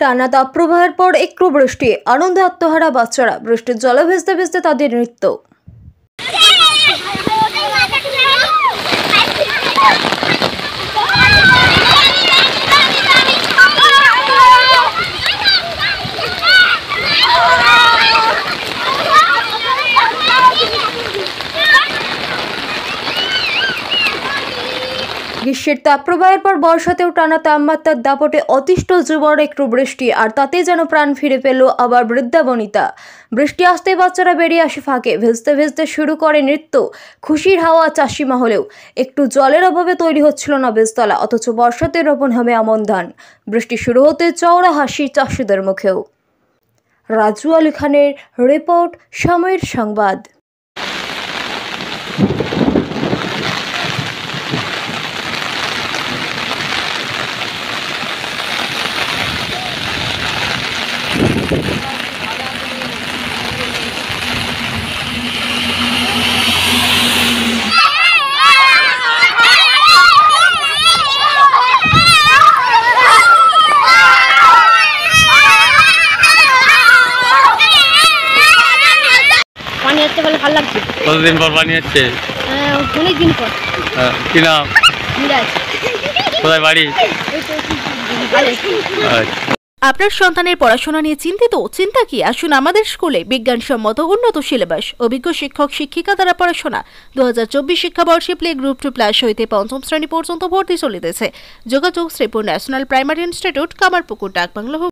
টানা প্রবাহের পর একটু বৃষ্টি আনন্দে আত্মহারা বাচ্চারা বৃষ্টির জলে ভেজতে ভেসতে তাদের নৃত্য গ্রীষ্মের তাপ্রবাহের পর বর্ষাতেও টানা তাপমাত্রার দাপটে অতিষ্ঠ যুবর একটু বৃষ্টি আর তাতে যেন প্রাণ ফিরে পেল আবার বৃদ্ধা বনিতা বৃষ্টি আসতে বাচ্চারা বেরিয়ে আসে ফাঁকে ভেজতে ভেজতে শুরু করে নৃত্য খুশির হাওয়া চাষি মহলেও একটু জলের অভাবে তৈরি হচ্ছিল না বেজতলা অথচ বর্ষাতে রোপণ হবে আমন ধান বৃষ্টি শুরু হতে চওড়া হাসি চাষিদের মুখেও রাজু আলী খানের রিপোর্ট সময়ের সংবাদ বলে ভালো লাগছে কতদিন পর অনেক দিন পর হ্যাঁ, কি নাম মিরাজ কোথায় বাড়ি আচ্ছা। আপনার সন্তানের পড়াশোনা নিয়ে চিন্তিত চিন্তা কি আসুন আমাদের স্কুলে বিজ্ঞানসম্মত উন্নত সিলেবাস অভিজ্ঞ শিক্ষক শিক্ষিকা দ্বারা পড়াশোনা দু হাজার চব্বিশ শিক্ষাবর্ষে প্লে গ্রুপ টু প্লাস হইতে পঞ্চম শ্রেণী পর্যন্ত ভর্তি চলিতেছে যোগাযোগ Sripur national primary institute Kamarpukur ডাকবাংলা